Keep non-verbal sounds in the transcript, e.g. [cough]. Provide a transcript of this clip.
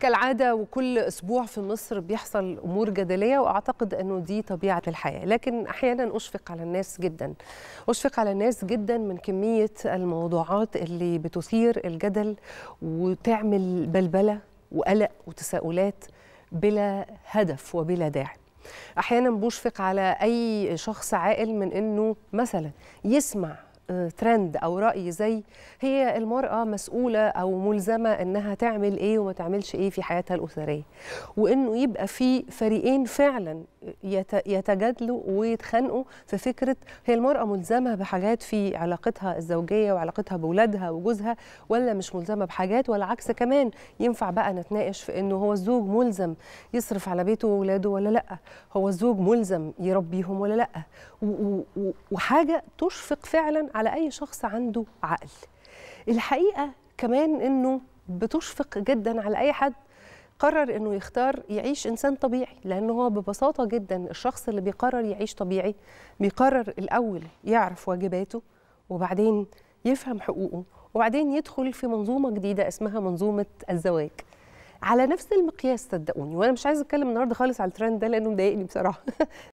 كالعادة وكل أسبوع في مصر بيحصل أمور جدلية وأعتقد أنه دي طبيعة الحياة لكن أحيانا أشفق على الناس جدا أشفق على الناس جدا من كمية الموضوعات اللي بتثير الجدل وتعمل بلبلة وقلق وتساؤلات بلا هدف وبلا داعي احيانا بشفق على اي شخص عاقل من انه مثلا يسمع ترند او راي زي هي المراه مسؤوله او ملزمه انها تعمل ايه وما تعملش ايه في حياتها الاسريه وانه يبقى في فريقين فعلا يتجادلوا ويتخانقوا في فكره هي المراه ملزمه بحاجات في علاقتها الزوجيه وعلاقتها باولادها وجوزها ولا مش ملزمه بحاجات ولا عكس كمان ينفع بقى نتناقش في انه هو الزوج ملزم يصرف على بيته واولاده ولا لا هو الزوج ملزم يربيهم ولا لا وحاجه تشفق فعلا على اي شخص عنده عقل الحقيقه كمان انه بتشفق جدا على اي حد قرر انه يختار يعيش انسان طبيعي لان هو ببساطه جدا الشخص اللي بيقرر يعيش طبيعي بيقرر الاول يعرف واجباته وبعدين يفهم حقوقه وبعدين يدخل في منظومه جديده اسمها منظومه الزواج على نفس المقياس صدقوني وانا مش عايزه اتكلم النهارده خالص على الترند ده لانه مضايقني بصراحه [laughs]